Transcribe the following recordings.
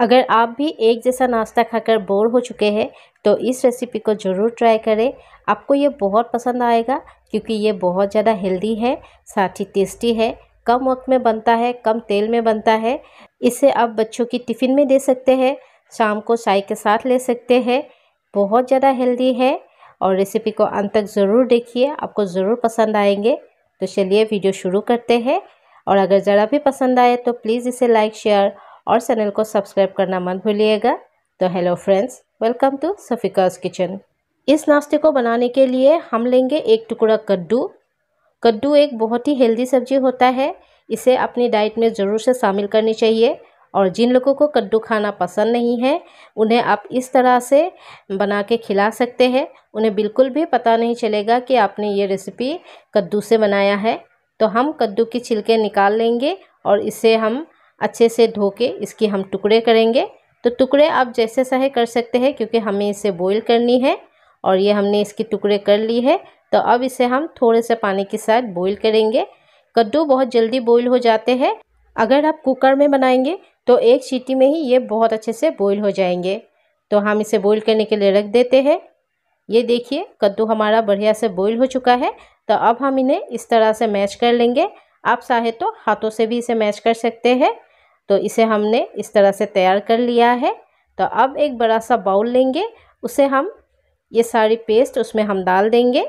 अगर आप भी एक जैसा नाश्ता खाकर बोर हो चुके हैं तो इस रेसिपी को ज़रूर ट्राई करें आपको ये बहुत पसंद आएगा क्योंकि ये बहुत ज़्यादा हेल्दी है साथ ही टेस्टी है कम वक्त में बनता है कम तेल में बनता है इसे आप बच्चों की टिफ़िन में दे सकते हैं शाम को चाय के साथ ले सकते हैं बहुत ज़्यादा हेल्दी है और रेसिपी को अंत तक ज़रूर देखिए आपको ज़रूर पसंद आएंगे तो चलिए वीडियो शुरू करते हैं और अगर ज़रा भी पसंद आए तो प्लीज़ इसे लाइक शेयर और चैनल को सब्सक्राइब करना मत भूलिएगा तो hello friends welcome to Safika's kitchen इस नाश्ते को बनाने के लिए हम लेंगे एक टुकड़ा कद्दू कद्दू एक बहुत ही हेल्दी सब्जी होता है इसे अपनी डाइट में ज़रूर से शामिल करनी चाहिए और जिन लोगों को कद्दू खाना पसंद नहीं है उन्हें आप इस तरह से बना के खिला सकते हैं उन्हें बिल्कुल भी पता नहीं चलेगा कि आपने ये रेसिपी कद्दू से बनाया है तो हम कद्दू की छिलके निकाल लेंगे और इसे हम अच्छे से धो के इसके हम टुकड़े करेंगे तो टुकड़े आप जैसे सहे कर सकते हैं क्योंकि हमें इसे बॉईल करनी है और ये हमने इसके टुकड़े कर ली है तो अब इसे हम थोड़े से पानी के साथ बॉईल करेंगे कद्दू बहुत जल्दी बॉईल हो जाते हैं अगर आप कुकर में बनाएंगे तो एक सीटी में ही ये बहुत अच्छे से बॉईल हो जाएंगे तो हम इसे बॉईल करने के लिए रख देते हैं ये देखिए कद्दू हमारा बढ़िया से बॉईल हो चुका है तो अब हम इन्हें इस तरह से मैच कर लेंगे आप चाहे तो हाथों से भी इसे मैच कर सकते हैं तो इसे हमने इस तरह से तैयार कर लिया है तो अब एक बड़ा सा बाउल लेंगे उसे हम ये सारी पेस्ट उसमें हम डाल देंगे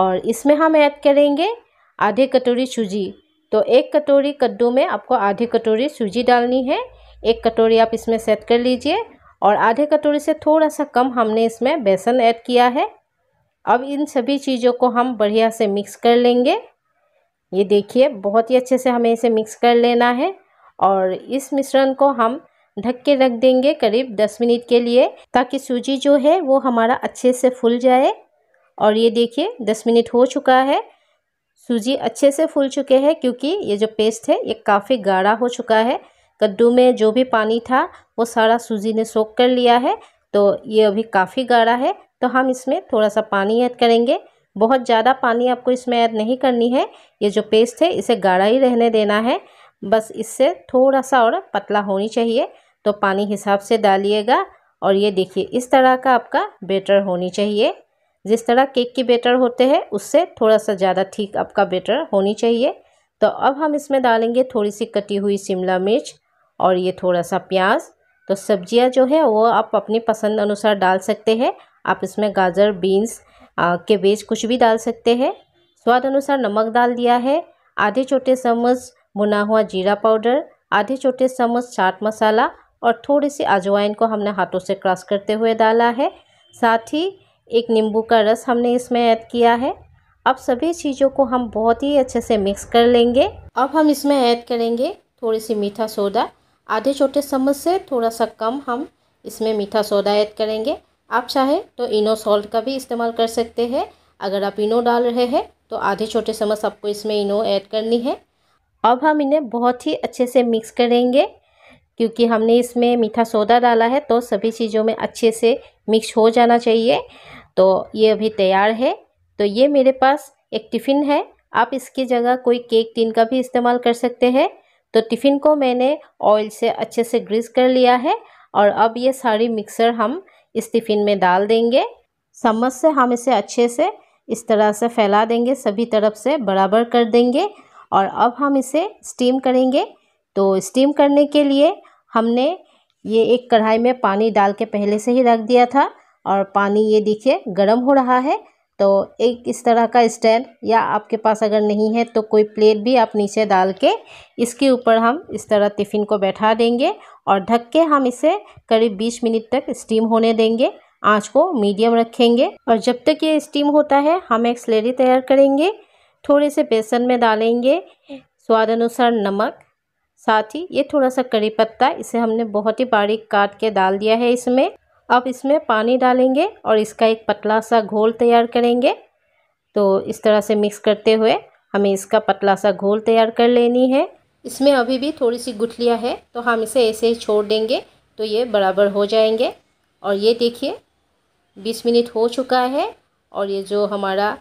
और इसमें हम ऐड करेंगे आधे कटोरी सूजी तो एक कटोरी कद्दू में आपको आधी कटोरी सूजी डालनी है एक कटोरी आप इसमें सेट कर लीजिए और आधे कटोरी से थोड़ा सा कम हमने इसमें बेसन ऐड किया है अब इन सभी चीज़ों को हम बढ़िया से मिक्स कर लेंगे ये देखिए बहुत ही अच्छे से हमें इसे मिक्स कर लेना है और इस मिश्रण को हम ढक के रख देंगे करीब 10 मिनट के लिए ताकि सूजी जो है वो हमारा अच्छे से फूल जाए और ये देखिए 10 मिनट हो चुका है सूजी अच्छे से फूल चुके हैं क्योंकि ये जो पेस्ट है ये काफ़ी गाढ़ा हो चुका है कद्दू में जो भी पानी था वो सारा सूजी ने सोख कर लिया है तो ये अभी काफ़ी गाढ़ा है तो हम इसमें थोड़ा सा पानी ऐड करेंगे बहुत ज़्यादा पानी आपको इसमें ऐड नहीं करनी है ये जो पेस्ट है इसे गाढ़ा ही रहने देना है बस इससे थोड़ा सा और पतला होनी चाहिए तो पानी हिसाब से डालिएगा और ये देखिए इस तरह का आपका बेटर होनी चाहिए जिस तरह केक की बेटर होते हैं उससे थोड़ा सा ज़्यादा ठीक आपका बेटर होनी चाहिए तो अब हम इसमें डालेंगे थोड़ी सी कटी हुई शिमला मिर्च और ये थोड़ा सा प्याज तो सब्जियां जो है वो आप अपनी पसंद अनुसार डाल सकते हैं आप इसमें गाजर बीन्स के बेच कुछ भी डाल सकते हैं स्वाद अनुसार नमक डाल दिया है आधे छोटे चम्मच भुना हुआ जीरा पाउडर आधे छोटे चम्मच चाट मसाला और थोड़ी सी अजवाइन को हमने हाथों से क्रश करते हुए डाला है साथ ही एक नींबू का रस हमने इसमें ऐड किया है अब सभी चीज़ों को हम बहुत ही अच्छे से मिक्स कर लेंगे अब हम इसमें ऐड करेंगे थोड़ी सी मीठा सोडा आधे छोटे चम्मच से थोड़ा सा कम हम इसमें मीठा सोडा ऐड करेंगे आप चाहें तो इनो सॉल्ट का भी इस्तेमाल कर सकते हैं अगर आप इनो डाल रहे हैं तो आधे छोटे चम्मच आपको इसमें इनो ऐड करनी है अब हम इन्हें बहुत ही अच्छे से मिक्स करेंगे क्योंकि हमने इसमें मीठा सोडा डाला है तो सभी चीज़ों में अच्छे से मिक्स हो जाना चाहिए तो ये अभी तैयार है तो ये मेरे पास एक टिफ़िन है आप इसकी जगह कोई केक टिन का भी इस्तेमाल कर सकते हैं तो टिफ़िन को मैंने ऑयल से अच्छे से ग्रीस कर लिया है और अब ये सारी मिक्सर हम इस टिफ़िन में डाल देंगे चम्मच से हम इसे अच्छे से इस तरह से फैला देंगे सभी तरफ से बराबर कर देंगे और अब हम इसे स्टीम करेंगे तो स्टीम करने के लिए हमने ये एक कढ़ाई में पानी डाल के पहले से ही रख दिया था और पानी ये देखिए गर्म हो रहा है तो एक इस तरह का स्टैंड या आपके पास अगर नहीं है तो कोई प्लेट भी आप नीचे डाल के इसके ऊपर हम इस तरह टिफ़िन को बैठा देंगे और ढक के हम इसे करीब 20 मिनट तक स्टीम होने देंगे आँच को मीडियम रखेंगे और जब तक ये स्टीम होता है हम एक स्लेरी तैयार करेंगे थोड़े से बेसन में डालेंगे स्वाद अनुसार नमक साथ ही ये थोड़ा सा करी पत्ता इसे हमने बहुत ही बारीक काट के डाल दिया है इसमें अब इसमें पानी डालेंगे और इसका एक पतला सा घोल तैयार करेंगे तो इस तरह से मिक्स करते हुए हमें इसका पतला सा घोल तैयार कर लेनी है इसमें अभी भी थोड़ी सी गुठलियाँ है तो हम इसे ऐसे ही छोड़ देंगे तो ये बराबर हो जाएंगे और ये देखिए बीस मिनट हो चुका है और ये जो हमारा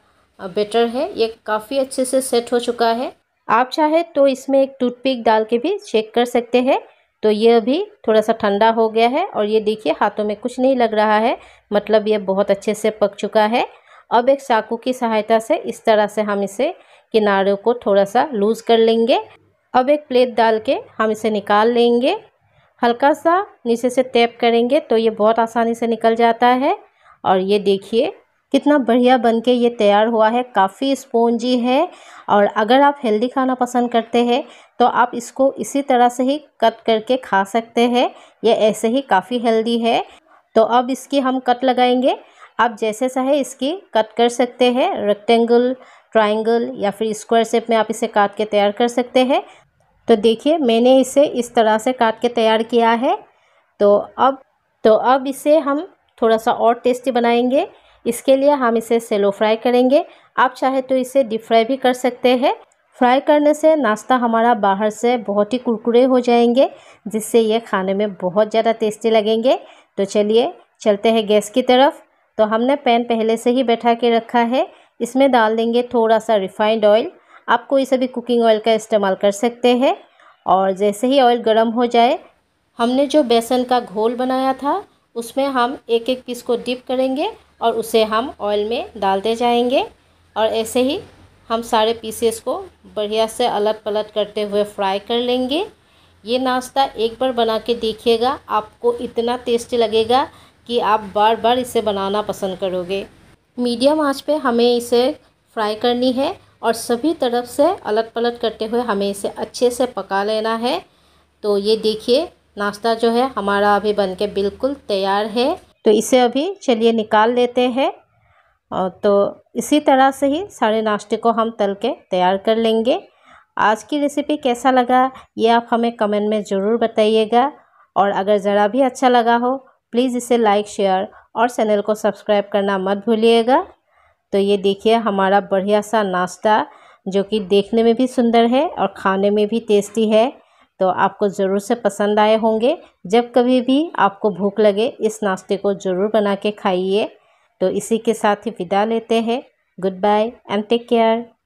बेटर है ये काफ़ी अच्छे से सेट हो चुका है आप चाहे तो इसमें एक टूथपिक डाल के भी चेक कर सकते हैं तो ये अभी थोड़ा सा ठंडा हो गया है और ये देखिए हाथों में कुछ नहीं लग रहा है मतलब ये बहुत अच्छे से पक चुका है अब एक चाकू की सहायता से इस तरह से हम इसे किनारों को थोड़ा सा लूज़ कर लेंगे अब एक प्लेट डाल के हम इसे निकाल लेंगे हल्का सा नीचे से टैप करेंगे तो ये बहुत आसानी से निकल जाता है और ये देखिए कितना बढ़िया बन के ये तैयार हुआ है काफ़ी स्पोंजी है और अगर आप हेल्दी खाना पसंद करते हैं तो आप इसको इसी तरह से ही कट करके खा सकते हैं ये ऐसे ही काफ़ी हेल्दी है तो अब इसकी हम कट लगाएंगे आप जैसे चाहे इसकी कट कर सकते हैं रेक्टेंगल ट्राइंगल या फिर स्क्वायर शेप में आप इसे काट के तैयार कर सकते हैं तो देखिए मैंने इसे इस तरह से काट के तैयार किया है तो अब तो अब इसे हम थोड़ा सा और टेस्टी बनाएंगे इसके लिए हम इसे सेलो फ्राई करेंगे आप चाहे तो इसे डीप फ्राई भी कर सकते हैं फ्राई करने से नाश्ता हमारा बाहर से बहुत ही कुरकुरे हो जाएंगे जिससे ये खाने में बहुत ज़्यादा टेस्टी लगेंगे तो चलिए चलते हैं गैस की तरफ तो हमने पैन पहले से ही बैठा के रखा है इसमें डाल देंगे थोड़ा सा रिफाइंड ऑयल आप कोई सा भी कुकिंग ऑयल का इस्तेमाल कर सकते हैं और जैसे ही ऑयल गर्म हो जाए हमने जो बेसन का घोल बनाया था उसमें हम एक एक पीस को डिप करेंगे और उसे हम ऑयल में डालते जाएंगे और ऐसे ही हम सारे पीसेस को बढ़िया से अलट पलट करते हुए फ्राई कर लेंगे ये नाश्ता एक बार बना के देखिएगा आपको इतना टेस्टी लगेगा कि आप बार बार इसे बनाना पसंद करोगे मीडियम आंच पे हमें इसे फ्राई करनी है और सभी तरफ से अलट पलट करते हुए हमें इसे अच्छे से पका लेना है तो ये देखिए नाश्ता जो है हमारा अभी बन के बिल्कुल तैयार है तो इसे अभी चलिए निकाल लेते हैं और तो इसी तरह से ही सारे नाश्ते को हम तल के तैयार कर लेंगे आज की रेसिपी कैसा लगा ये आप हमें कमेंट में ज़रूर बताइएगा और अगर ज़रा भी अच्छा लगा हो प्लीज़ इसे लाइक शेयर और चैनल को सब्सक्राइब करना मत भूलिएगा तो ये देखिए हमारा बढ़िया सा नाश्ता जो कि देखने में भी सुंदर है और खाने में भी टेस्टी है तो आपको ज़रूर से पसंद आए होंगे जब कभी भी आपको भूख लगे इस नाश्ते को ज़रूर बना के खाइए तो इसी के साथ ही विदा लेते हैं good bye and take care